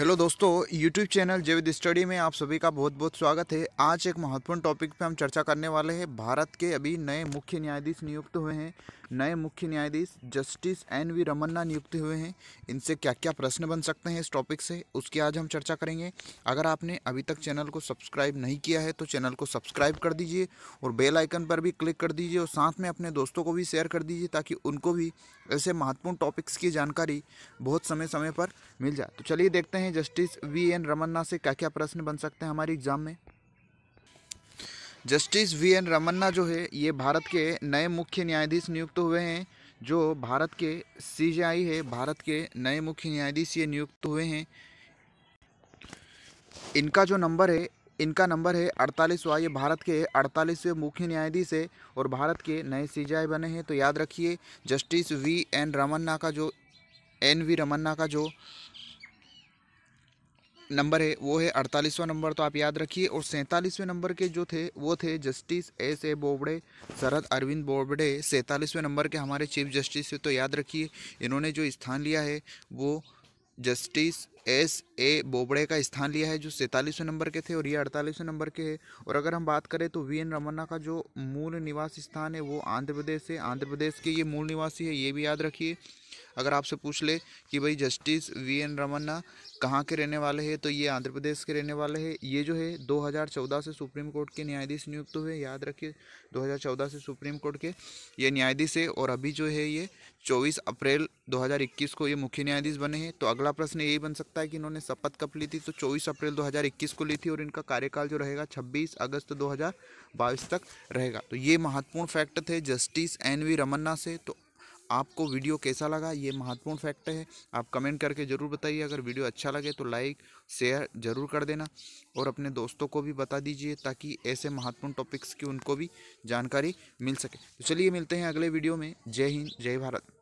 hello दोस्तों YouTube channel जैविद study में आप सभी का बहुत बहुत स्वागत है आज एक महत्वपूर्ण टॉपिक पे हम चर्चा करने वाले हैं भारत के अभी नए मुख्य न्यायाधीश नियुक्त हुए हैं नए मुख्य न्यायाधीश जस्टिस एन वी रमन्ना नियुक्त हुए हैं इनसे क्या क्या प्रश्न बन सकते हैं इस टॉपिक से उसकी आज हम चर्चा करेंगे अगर आपने अभी तक चैनल को सब्सक्राइब नहीं किया है तो चैनल को सब्सक्राइब कर दीजिए और बेल आइकन पर भी क्लिक कर दीजिए और साथ में अपने दोस्तों को भी शेयर कर दीजिए ताकि उनको भी ऐसे महत्वपूर्ण टॉपिक्स की जानकारी बहुत समय समय पर मिल जाए तो चलिए देखते हैं जस्टिस वी एन रमन्ना से क्या क्या प्रश्न बन सकते हैं हमारे एग्जाम में जस्टिस वी एन रमन्ना जो है ये भारत के नए मुख्य न्यायाधीश नियुक्त हुए हैं जो भारत के सी है भारत के नए मुख्य न्यायाधीश ये नियुक्त हुए हैं इनका जो नंबर है इनका नंबर है अड़तालीसवा ये भारत के अड़तालीसवें मुख्य न्यायाधीश है और भारत के नए सी बने हैं तो याद रखिए जस्टिस वी एन रमन्ना का जो एन वी रमन्ना का जो नंबर है वो है अड़तालीसवां नंबर तो आप याद रखिए और सैंतालीसवें नंबर के जो थे वो थे justice S A Bobde Sharad Arvind Bobde सैंतालीसवें नंबर के हमारे चीफ जस्टिस थे तो याद रखिए इन्होंने जो स्थान लिया है वो जस्टिस एस ए बोबड़े का स्थान लिया है जो सैंतालीसवें नंबर के थे और ये अड़तालीसवें नंबर के है और अगर हम बात करें तो वी एन रमन्ना का जो मूल निवास स्थान है वो आंध्र प्रदेश है आंध्र प्रदेश के ये मूल निवासी है ये भी याद रखिए अगर आपसे पूछ ले कि भाई जस्टिस वी एन रमन्ना कहाँ के रहने वाले हैं तो ये आंध्र प्रदेश के रहने वाले हैं ये जो है 2014 से सुप्रीम कोर्ट के न्यायाधीश नियुक्त हुए याद रखिए 2014 से सुप्रीम कोर्ट के ये न्यायाधीश है और अभी जो है ये 24 अप्रैल 2021 को ये मुख्य न्यायाधीश बने हैं तो अगला प्रश्न यही बन सकता है कि इन्होंने शपथ कब ली थी तो 24 अप्रैल 2021 को ली थी और इनका कार्यकाल जो रहेगा 26 अगस्त 2022 तक रहेगा तो ये महत्वपूर्ण फैक्ट थे जस्टिस एन वी रमन्ना से तो आपको वीडियो कैसा लगा ये महत्वपूर्ण फैक्ट है आप कमेंट करके ज़रूर बताइए अगर वीडियो अच्छा लगे तो लाइक शेयर ज़रूर कर देना और अपने दोस्तों को भी बता दीजिए ताकि ऐसे महत्वपूर्ण टॉपिक्स की उनको भी जानकारी मिल सके तो चलिए मिलते हैं अगले वीडियो में जय हिंद जय भारत